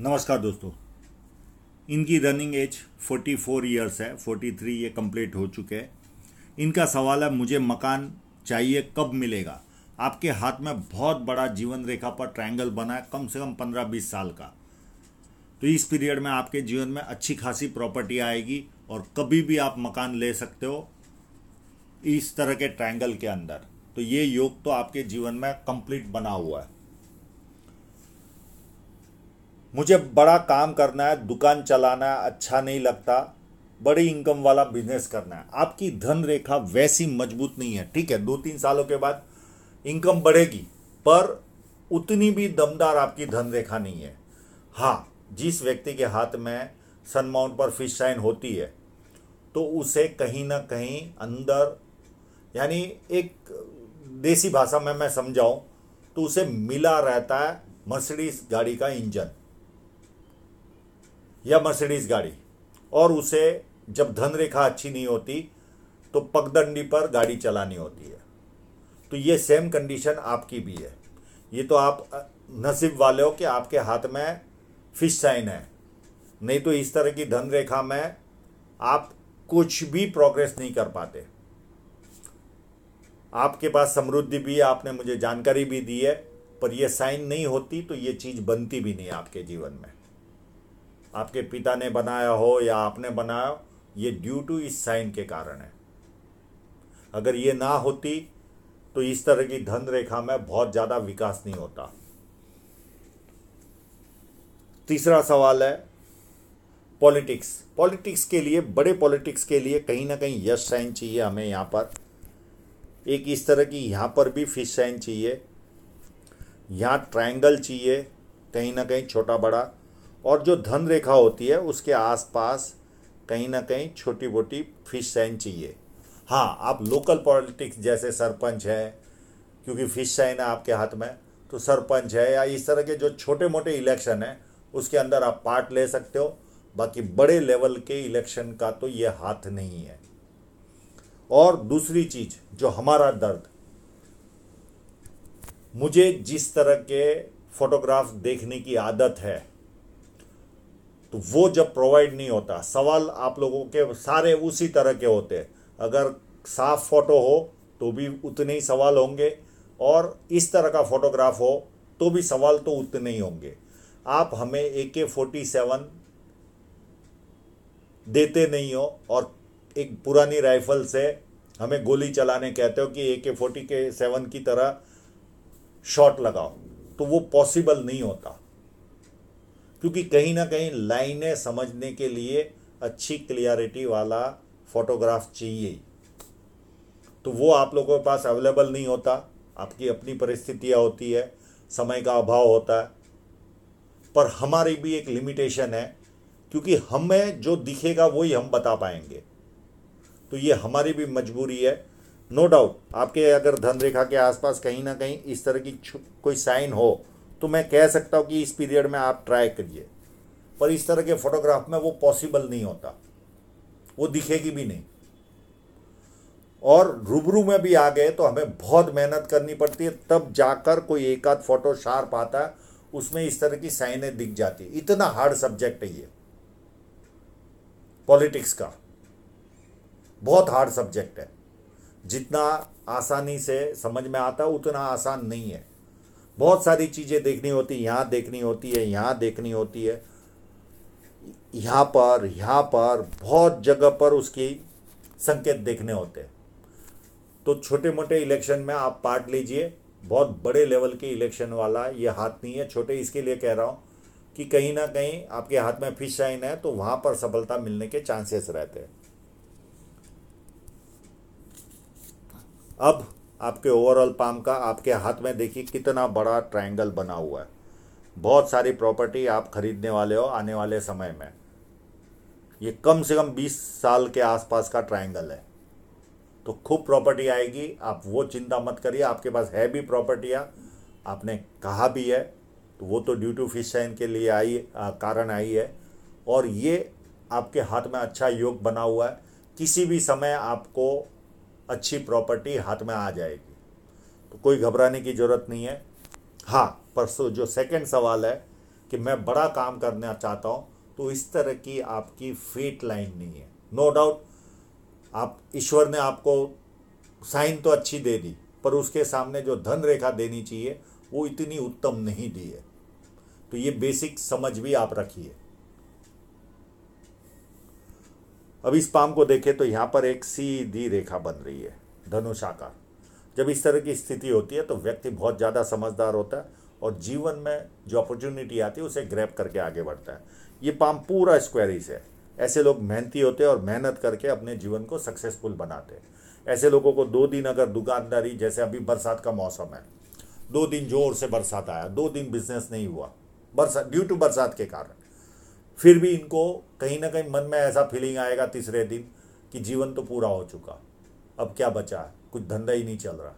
नमस्कार दोस्तों इनकी रनिंग एज 44 इयर्स है 43 ये कंप्लीट हो चुके हैं इनका सवाल है मुझे मकान चाहिए कब मिलेगा आपके हाथ में बहुत बड़ा जीवन रेखा पर ट्रायंगल बना है कम से कम 15-20 साल का तो इस पीरियड में आपके जीवन में अच्छी खासी प्रॉपर्टी आएगी और कभी भी आप मकान ले सकते हो इस तरह के ट्रायंगल के अंदर तो ये योग तो आपके जीवन में कंप्लीट बना हुआ है मुझे बड़ा काम करना है दुकान चलाना है अच्छा नहीं लगता बड़ी इनकम वाला बिजनेस करना है आपकी धन रेखा वैसी मजबूत नहीं है ठीक है दो तीन सालों के बाद इनकम बढ़ेगी पर उतनी भी दमदार आपकी धन रेखा नहीं है हाँ जिस व्यक्ति के हाथ में सनमाउंट पर फिश साइन होती है तो उसे कहीं ना कहीं अंदर यानी एक देसी भाषा में मैं समझाऊं तो उसे मिला रहता है मर्सिडीज गाड़ी का इंजन या मर्सिडीज गाड़ी और उसे जब धन रेखा अच्छी नहीं होती तो पगदंडी पर गाड़ी चलानी होती है तो ये सेम कंडीशन आपकी भी है ये तो आप नसीब वाले हो कि आपके हाथ में फिश साइन है नहीं तो इस तरह की धन रेखा में आप कुछ भी प्रोग्रेस नहीं कर पाते आपके पास समृद्धि भी है आपने मुझे जानकारी भी दी है पर यह साइन नहीं होती तो ये चीज़ बनती भी नहीं आपके जीवन में आपके पिता ने बनाया हो या आपने बनाया हो ये ड्यू टू इस साइन के कारण है अगर ये ना होती तो इस तरह की धन रेखा में बहुत ज़्यादा विकास नहीं होता तीसरा सवाल है पॉलिटिक्स पॉलिटिक्स के लिए बड़े पॉलिटिक्स के लिए कहीं ना कहीं यश साइन चाहिए हमें यहां पर एक इस तरह की यहां पर भी फिश साइन चाहिए यहां ट्रायंगल चाहिए कहीं ना कहीं छोटा बड़ा और जो धन रेखा होती है उसके आसपास कहीं ना कहीं छोटी मोटी फिश सैन चाहिए हाँ आप लोकल पॉलिटिक्स जैसे सरपंच हैं क्योंकि फिश सैन है आपके हाथ में तो सरपंच है या इस तरह के जो छोटे मोटे इलेक्शन हैं उसके अंदर आप पार्ट ले सकते हो बाकी बड़े लेवल के इलेक्शन का तो ये हाथ नहीं है और दूसरी चीज जो हमारा दर्द मुझे जिस तरह के फोटोग्राफ देखने की आदत है तो वो जब प्रोवाइड नहीं होता सवाल आप लोगों के सारे उसी तरह के होते हैं अगर साफ फोटो हो तो भी उतने ही सवाल होंगे और इस तरह का फोटोग्राफ हो तो भी सवाल तो उतने ही होंगे आप हमें ए के फोर्टी सेवन देते नहीं हो और एक पुरानी राइफल से हमें गोली चलाने कहते हो कि ए के फोर्टी के सेवन की तरह शॉट लगाओ तो वो पॉसिबल नहीं होता क्योंकि कहीं ना कहीं लाइनें समझने के लिए अच्छी क्लियरिटी वाला फोटोग्राफ चाहिए तो वो आप लोगों के पास अवेलेबल नहीं होता आपकी अपनी परिस्थितियाँ होती है समय का अभाव होता है पर हमारी भी एक लिमिटेशन है क्योंकि हमें जो दिखेगा वही हम बता पाएंगे तो ये हमारी भी मजबूरी है नो no डाउट आपके अगर धन रेखा के आसपास कहीं ना कहीं इस तरह की कोई साइन हो तो मैं कह सकता हूँ कि इस पीरियड में आप ट्राई करिए पर इस तरह के फोटोग्राफ में वो पॉसिबल नहीं होता वो दिखेगी भी नहीं और रूबरू में भी आ गए तो हमें बहुत मेहनत करनी पड़ती है तब जाकर कोई एक आध फोटो शार्प आता है उसमें इस तरह की साइनें दिख जाती है इतना हार्ड सब्जेक्ट है ये पॉलिटिक्स का बहुत हार्ड सब्जेक्ट है जितना आसानी से समझ में आता उतना आसान नहीं है बहुत सारी चीज़ें देखनी होती यहाँ देखनी होती है यहाँ देखनी होती है यहाँ पर यहाँ पर बहुत जगह पर उसकी संकेत देखने होते हैं तो छोटे मोटे इलेक्शन में आप पार्ट लीजिए बहुत बड़े लेवल के इलेक्शन वाला ये हाथ नहीं है छोटे इसके लिए कह रहा हूँ कि कहीं ना कहीं आपके हाथ में फिश साइन है तो वहां पर सफलता मिलने के चांसेस रहते हैं अब आपके ओवरऑल पाम का आपके हाथ में देखिए कितना बड़ा ट्रायंगल बना हुआ है बहुत सारी प्रॉपर्टी आप खरीदने वाले हो आने वाले समय में ये कम से कम 20 साल के आसपास का ट्रायंगल है तो खूब प्रॉपर्टी आएगी आप वो चिंता मत करिए आपके पास है भी प्रॉपर्टियाँ आपने कहा भी है तो वो तो ड्यू टू फिश साइन के लिए आई कारण आई है और ये आपके हाथ में अच्छा योग बना हुआ है किसी भी समय आपको अच्छी प्रॉपर्टी हाथ में आ जाएगी तो कोई घबराने की ज़रूरत नहीं है हाँ परसों जो सेकंड सवाल है कि मैं बड़ा काम करना चाहता हूँ तो इस तरह की आपकी फेट लाइन नहीं है नो no डाउट आप ईश्वर ने आपको साइन तो अच्छी दे दी पर उसके सामने जो धन रेखा देनी चाहिए वो इतनी उत्तम नहीं दी है तो ये बेसिक समझ भी आप रखिए अब इस पाम को देखें तो यहाँ पर एक सीधी रेखा बन रही है धनुषाकार जब इस तरह की स्थिति होती है तो व्यक्ति बहुत ज़्यादा समझदार होता है और जीवन में जो अपॉर्चुनिटी आती है उसे ग्रैप करके आगे बढ़ता है ये पाम पूरा स्क्वायरिस है ऐसे लोग मेहनती होते हैं और मेहनत करके अपने जीवन को सक्सेसफुल बनाते हैं ऐसे लोगों को दो दिन अगर दुकानदारी जैसे अभी बरसात का मौसम है दो दिन जोर से बरसात आया दो दिन बिजनेस नहीं हुआ बरसात ड्यू टू बरसात के कारण फिर भी इनको कहीं ना कहीं मन में ऐसा फीलिंग आएगा तीसरे दिन कि जीवन तो पूरा हो चुका अब क्या बचा है कुछ धंधा ही नहीं चल रहा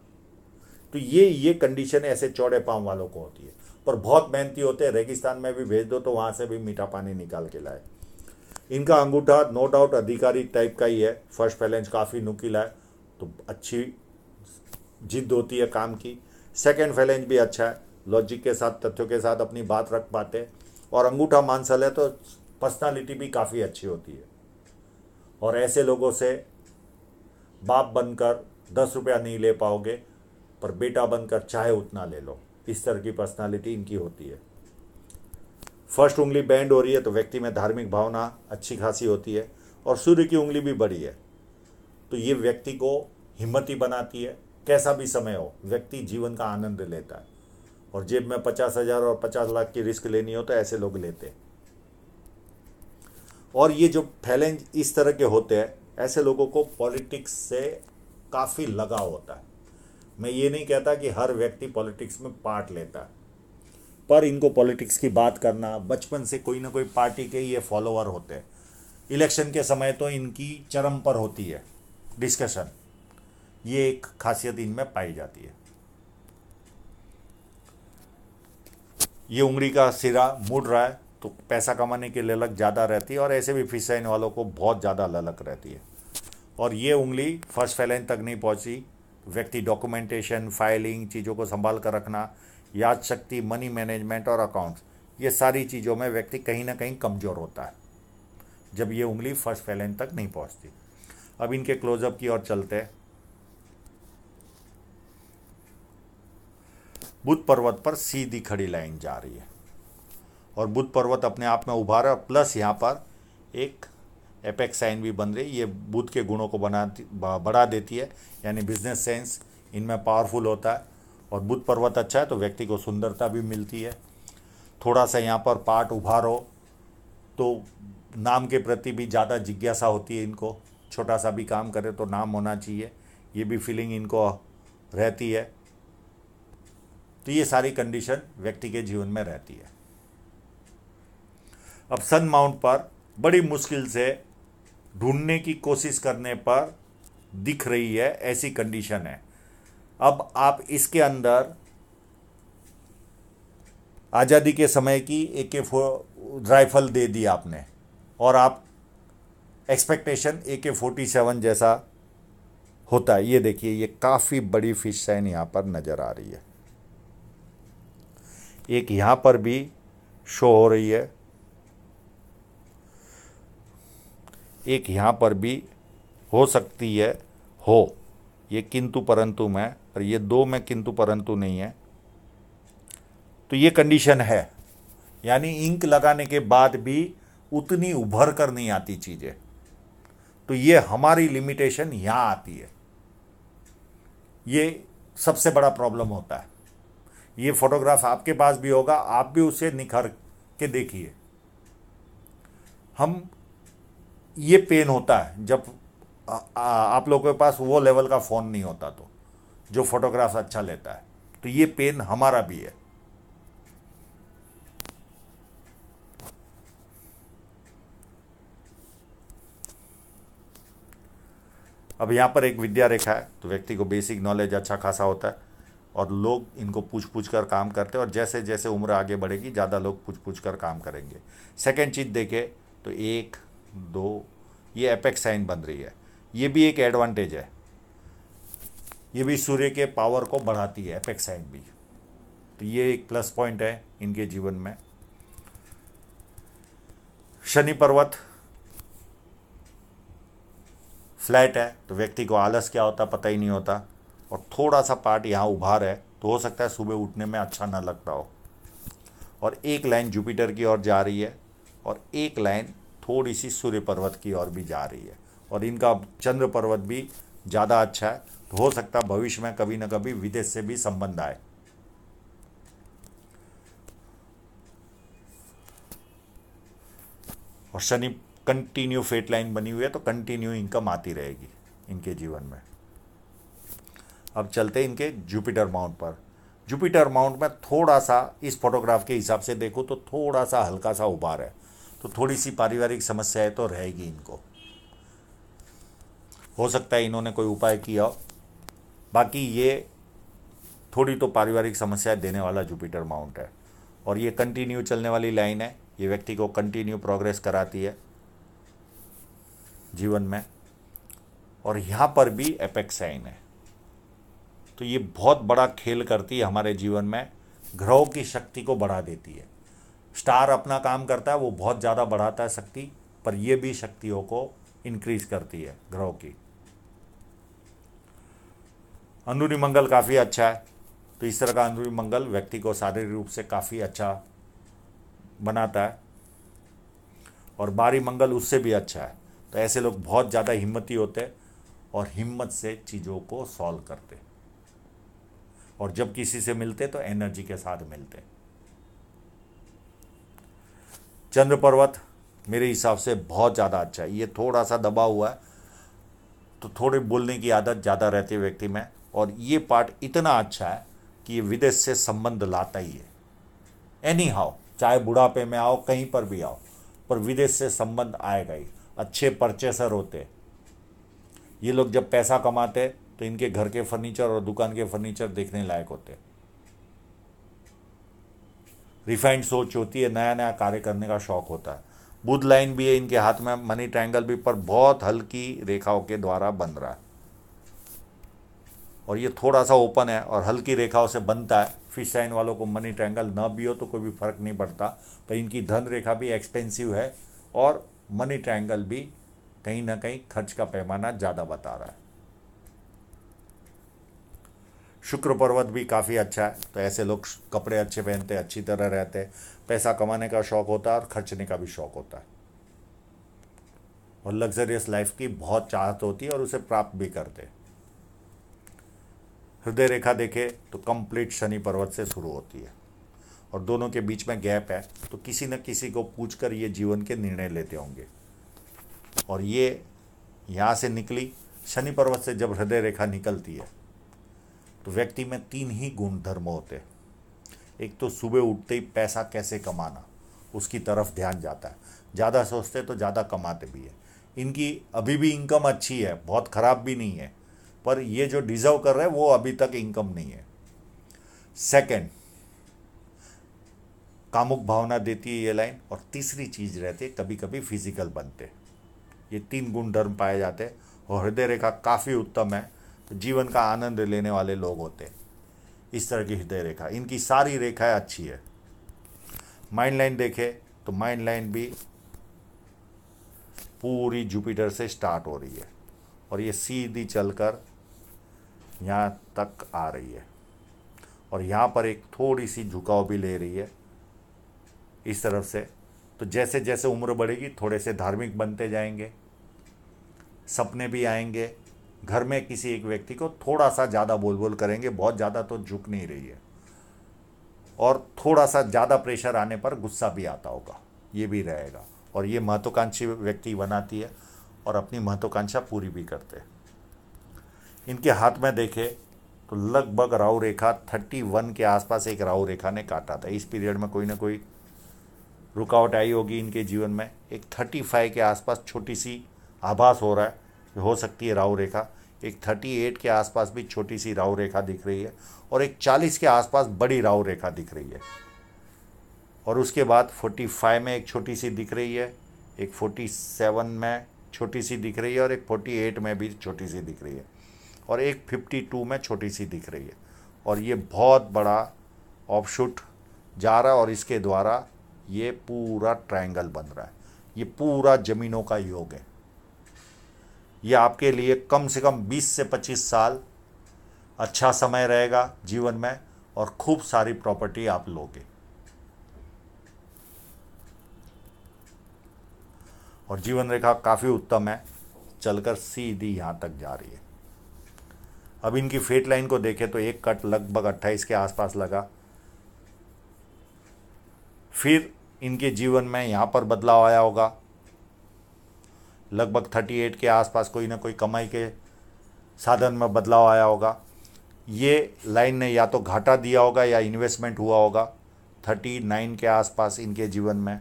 तो ये ये कंडीशन ऐसे चौड़े पाँव वालों को होती है पर बहुत मेहनती होते हैं रेगिस्तान में भी भेज दो तो वहाँ से भी मीठा पानी निकाल के लाए इनका अंगूठा नो डाउट अधिकारी टाइप का ही है फर्स्ट फैलेंस काफ़ी नुकीला है तो अच्छी जिद होती है काम की सेकेंड फैलेंस भी अच्छा है लॉजिक के साथ तथ्यों के साथ अपनी बात रख पाते और अंगूठा मानसल है तो पर्सनालिटी भी काफ़ी अच्छी होती है और ऐसे लोगों से बाप बनकर दस रुपया नहीं ले पाओगे पर बेटा बनकर चाहे उतना ले लो इस तरह की पर्सनालिटी इनकी होती है फर्स्ट उंगली बैंड हो रही है तो व्यक्ति में धार्मिक भावना अच्छी खासी होती है और सूर्य की उंगली भी बड़ी है तो ये व्यक्ति को हिम्मती बनाती है कैसा भी समय हो व्यक्ति जीवन का आनंद लेता है और जेब में पचास हजार और पचास लाख की रिस्क लेनी हो तो ऐसे लोग लेते हैं और ये जो फैलेंज इस तरह के होते हैं ऐसे लोगों को पॉलिटिक्स से काफ़ी लगाव होता है मैं ये नहीं कहता कि हर व्यक्ति पॉलिटिक्स में पार्ट लेता है पर इनको पॉलिटिक्स की बात करना बचपन से कोई ना कोई पार्टी के ये फॉलोअर होते हैं इलेक्शन के समय तो इनकी चरम पर होती है डिस्कशन ये एक खासियत इनमें पाई जाती है ये उंगली का सिरा मुड़ रहा है तो पैसा कमाने की ललक ज़्यादा रहती है और ऐसे भी फिसाइन वालों को बहुत ज़्यादा ललक रहती है और ये उंगली फर्स्ट फैलाइन तक नहीं पहुंची व्यक्ति डॉक्यूमेंटेशन फाइलिंग चीज़ों को संभाल कर रखना याद शक्ति मनी मैनेजमेंट और अकाउंट्स ये सारी चीज़ों में व्यक्ति कहीं ना कहीं कमज़ोर होता है जब ये उंगली फर्स्ट फैलाइन तक नहीं पहुँचती अब इनके क्लोजअप की ओर चलते हैं बुद्ध पर्वत पर सीधी खड़ी लाइन जा रही है और बुद्ध पर्वत अपने आप में उभार है प्लस यहाँ पर एक एपेक्स साइन भी बन रही है ये बुद्ध के गुणों को बनाती बढ़ा देती है यानी बिजनेस सेंस इनमें पावरफुल होता है और बुद्ध पर्वत अच्छा है तो व्यक्ति को सुंदरता भी मिलती है थोड़ा सा यहाँ पर पाठ उभारो तो नाम के प्रति भी ज़्यादा जिज्ञासा होती है इनको छोटा सा भी काम करे तो नाम होना चाहिए ये भी फीलिंग इनको रहती है तो ये सारी कंडीशन व्यक्ति के जीवन में रहती है अब सन माउंट पर बड़ी मुश्किल से ढूंढने की कोशिश करने पर दिख रही है ऐसी कंडीशन है अब आप इसके अंदर आज़ादी के समय की ए के राइफल दे दी आपने और आप एक्सपेक्टेशन ए के फोर्टी सेवन जैसा होता है ये देखिए ये काफ़ी बड़ी फिश साइन यहाँ पर नज़र आ रही है एक यहां पर भी शो हो रही है एक यहां पर भी हो सकती है हो ये किंतु परंतु में और ये दो में किंतु परंतु नहीं है तो ये कंडीशन है यानी इंक लगाने के बाद भी उतनी उभर कर नहीं आती चीज़ें तो ये हमारी लिमिटेशन यहां आती है ये सबसे बड़ा प्रॉब्लम होता है ये फोटोग्राफ आपके पास भी होगा आप भी उसे निखर के देखिए हम ये पेन होता है जब आ, आ, आप लोगों के पास वो लेवल का फ़ोन नहीं होता तो जो फोटोग्राफ अच्छा लेता है तो ये पेन हमारा भी है अब यहां पर एक विद्या रेखा है तो व्यक्ति को बेसिक नॉलेज अच्छा खासा होता है और लोग इनको पूछ पूछ कर काम करते हैं और जैसे जैसे उम्र आगे बढ़ेगी ज़्यादा लोग पूछ पूछ कर काम करेंगे सेकेंड चीज़ देखे तो एक दो ये एपेक्स साइन बन रही है ये भी एक एडवांटेज है ये भी सूर्य के पावर को बढ़ाती है एपेक्स साइन भी तो ये एक प्लस पॉइंट है इनके जीवन में शनि पर्वत फ्लैट है तो व्यक्ति को आलस क्या होता पता ही नहीं होता और थोड़ा सा पार्ट यहाँ उभार है तो हो सकता है सुबह उठने में अच्छा ना लगता हो और एक लाइन जुपिटर की ओर जा रही है और एक लाइन थोड़ी सी सूर्य पर्वत की ओर भी जा रही है और इनका चंद्र पर्वत भी ज़्यादा अच्छा है तो हो सकता है भविष्य में कभी ना कभी विदेश से भी संबंध आए और शनि कंटिन्यू फेट लाइन बनी हुई है तो कंटिन्यू इनकम आती रहेगी इनके जीवन में अब चलते इनके जुपिटर माउंट पर जुपिटर माउंट में थोड़ा सा इस फोटोग्राफ के हिसाब से देखो तो थोड़ा सा हल्का सा उभार है तो थोड़ी सी पारिवारिक समस्या है तो रहेगी इनको हो सकता है इन्होंने कोई उपाय किया बाकी ये थोड़ी तो पारिवारिक समस्या देने वाला जुपिटर माउंट है और ये कंटिन्यू चलने वाली लाइन है ये व्यक्ति को कंटिन्यू प्रोग्रेस कराती है जीवन में और यहाँ पर भी एपेक्स साइन है तो ये बहुत बड़ा खेल करती है हमारे जीवन में ग्रहों की शक्ति को बढ़ा देती है स्टार अपना काम करता है वो बहुत ज़्यादा बढ़ाता है शक्ति पर ये भी शक्तियों को इंक्रीज करती है ग्रहों की अंदरूनी मंगल काफ़ी अच्छा है तो इस तरह का अंदरूनी मंगल व्यक्ति को शारीरिक रूप से काफ़ी अच्छा बनाता है और बारी मंगल उससे भी अच्छा है तो ऐसे लोग बहुत ज़्यादा हिम्मती होते हैं और हिम्मत से चीज़ों को सॉल्व करते हैं और जब किसी से मिलते तो एनर्जी के साथ मिलते चंद्र पर्वत मेरे हिसाब से बहुत ज़्यादा अच्छा है ये थोड़ा सा दबा हुआ है तो थोड़ी बोलने की आदत ज़्यादा रहती है व्यक्ति में और ये पार्ट इतना अच्छा है कि ये विदेश से संबंध लाता ही है एनी हाउ चाहे बुढ़ापे में आओ कहीं पर भी आओ पर विदेश से संबंध आएगा ही अच्छे परचेसर होते ये लोग जब पैसा कमाते तो इनके घर के फर्नीचर और दुकान के फर्नीचर देखने लायक होते हैं रिफाइंड सोच होती है नया नया कार्य करने का शौक होता है बुध लाइन भी है इनके हाथ में मनी ट्रायंगल भी पर बहुत हल्की रेखाओं के द्वारा बन रहा है और ये थोड़ा सा ओपन है और हल्की रेखाओं से बनता है फिश साइन वालों को मनी ट्रायंगल न भी हो तो कोई भी फर्क नहीं पड़ता पर इनकी धन रेखा भी एक्सपेंसिव है और मनी ट्रायंगल भी कहीं ना कहीं खर्च का पैमाना ज़्यादा बता रहा है शुक्र पर्वत भी काफ़ी अच्छा है तो ऐसे लोग कपड़े अच्छे पहनते हैं अच्छी तरह रहते हैं पैसा कमाने का शौक़ होता है और खर्चने का भी शौक़ होता है और लग्जरियस लाइफ की बहुत चाहत होती है और उसे प्राप्त भी करते हृदय रेखा देखे तो कंप्लीट शनि पर्वत से शुरू होती है और दोनों के बीच में गैप है तो किसी न किसी को पूछ कर ये जीवन के निर्णय लेते होंगे और ये यहाँ से निकली शनि पर्वत से जब हृदय रेखा निकलती है तो व्यक्ति में तीन ही गुण धर्म होते हैं एक तो सुबह उठते ही पैसा कैसे कमाना उसकी तरफ ध्यान जाता है ज़्यादा सोचते तो ज़्यादा कमाते भी है इनकी अभी भी इनकम अच्छी है बहुत ख़राब भी नहीं है पर ये जो डिज़र्व कर रहे हैं वो अभी तक इनकम नहीं है सेकंड कामुक भावना देती है ये लाइन और तीसरी चीज़ रहती है कभी कभी फिजिकल बनते ये तीन गुण धर्म पाए जाते हैं और हृदय रेखा काफ़ी उत्तम है जीवन का आनंद लेने वाले लोग होते हैं इस तरह की हृदय रेखा इनकी सारी रेखाएं अच्छी है माइंड लाइन देखे तो माइंड लाइन भी पूरी जुपिटर से स्टार्ट हो रही है और ये सीधी चलकर यहाँ तक आ रही है और यहाँ पर एक थोड़ी सी झुकाव भी ले रही है इस तरफ से तो जैसे जैसे उम्र बढ़ेगी थोड़े से धार्मिक बनते जाएंगे सपने भी आएंगे घर में किसी एक व्यक्ति को थोड़ा सा ज़्यादा बोल बोल करेंगे बहुत ज़्यादा तो झुक नहीं रही है और थोड़ा सा ज़्यादा प्रेशर आने पर गुस्सा भी आता होगा ये भी रहेगा और ये महत्वाकांक्षी व्यक्ति बनाती है और अपनी महत्वाकांक्षा पूरी भी करते हैं इनके हाथ में देखे तो लगभग राहु रेखा थर्टी वन के आसपास एक राहु रेखा ने काटा था इस पीरियड में कोई ना कोई रुकावट आई होगी इनके जीवन में एक थर्टी फाइव के आसपास छोटी सी आभास हो रहा है हो सकती है राहु रेखा एक 38 के आसपास भी छोटी सी राहु रेखा दिख रही है और एक 40 के आसपास बड़ी राहु रेखा दिख रही है और उसके बाद 45 में एक छोटी सी दिख रही है एक 47 में छोटी सी दिख रही है और एक 48 में भी छोटी सी दिख रही है और एक 52 में छोटी सी दिख रही है और ये बहुत बड़ा ऑफशूट जा रहा है और इसके द्वारा ये पूरा ट्रायंगल बन रहा है ये पूरा ज़मीनों का योग है ये आपके लिए कम से कम 20 से 25 साल अच्छा समय रहेगा जीवन में और खूब सारी प्रॉपर्टी आप लोगे और जीवन रेखा काफ़ी उत्तम है चलकर सीधी यहां तक जा रही है अब इनकी फेट लाइन को देखें तो एक कट लगभग 28 के आसपास लगा फिर इनके जीवन में यहां पर बदलाव आया होगा लगभग 38 के आसपास कोई ना कोई कमाई के साधन में बदलाव आया होगा ये लाइन ने या तो घाटा दिया होगा या इन्वेस्टमेंट हुआ होगा 39 के आसपास इनके जीवन में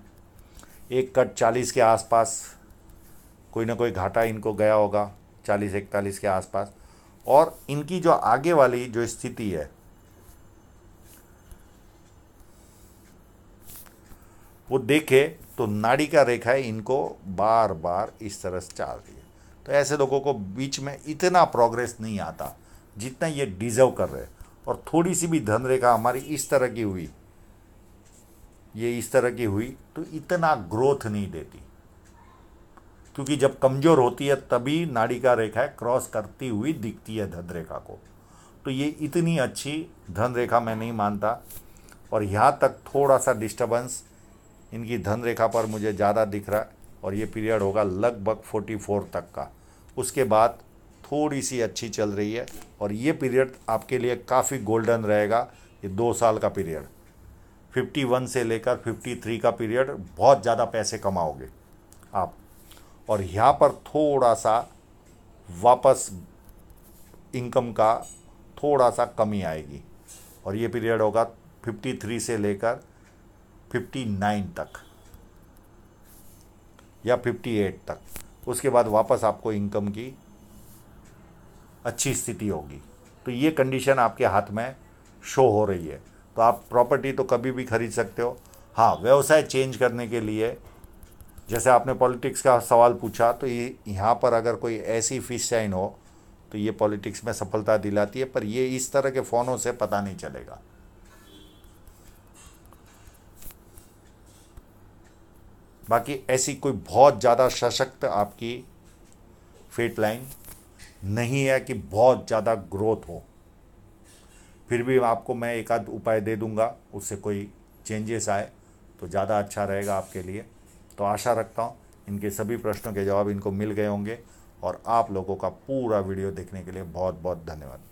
एक कट 40 के आसपास कोई ना कोई घाटा इनको गया होगा 40 इकतालीस के आसपास और इनकी जो आगे वाली जो स्थिति है वो देखे तो नाड़ी रेखा है इनको बार बार इस तरह से चाल रही है तो ऐसे लोगों को बीच में इतना प्रोग्रेस नहीं आता जितना ये डिजर्व कर रहे और थोड़ी सी भी धन रेखा हमारी इस तरह की हुई ये इस तरह की हुई तो इतना ग्रोथ नहीं देती क्योंकि जब कमज़ोर होती है तभी नाड़ी का रेखा क्रॉस करती हुई दिखती है धन रेखा को तो ये इतनी अच्छी धन रेखा मैं नहीं मानता और यहाँ तक थोड़ा सा डिस्टर्बेंस इनकी धन रेखा पर मुझे ज़्यादा दिख रहा है और ये पीरियड होगा लगभग 44 तक का उसके बाद थोड़ी सी अच्छी चल रही है और ये पीरियड आपके लिए काफ़ी गोल्डन रहेगा ये दो साल का पीरियड 51 से लेकर 53 का पीरियड बहुत ज़्यादा पैसे कमाओगे आप और यहाँ पर थोड़ा सा वापस इनकम का थोड़ा सा कमी आएगी और ये पीरियड होगा 53 से लेकर 59 तक या 58 तक उसके बाद वापस आपको इनकम की अच्छी स्थिति होगी तो ये कंडीशन आपके हाथ में शो हो रही है तो आप प्रॉपर्टी तो कभी भी खरीद सकते हो हाँ व्यवसाय चेंज करने के लिए जैसे आपने पॉलिटिक्स का सवाल पूछा तो ये यहाँ पर अगर कोई ऐसी फिश साइन हो तो ये पॉलिटिक्स में सफलता दिलाती है पर ये इस तरह के फ़ोनों से पता नहीं चलेगा बाकी ऐसी कोई बहुत ज़्यादा सशक्त आपकी फेट लाइन नहीं है कि बहुत ज़्यादा ग्रोथ हो फिर भी आपको मैं एक आध उपाय दे दूंगा उससे कोई चेंजेस आए तो ज़्यादा अच्छा रहेगा आपके लिए तो आशा रखता हूँ इनके सभी प्रश्नों के जवाब इनको मिल गए होंगे और आप लोगों का पूरा वीडियो देखने के लिए बहुत बहुत धन्यवाद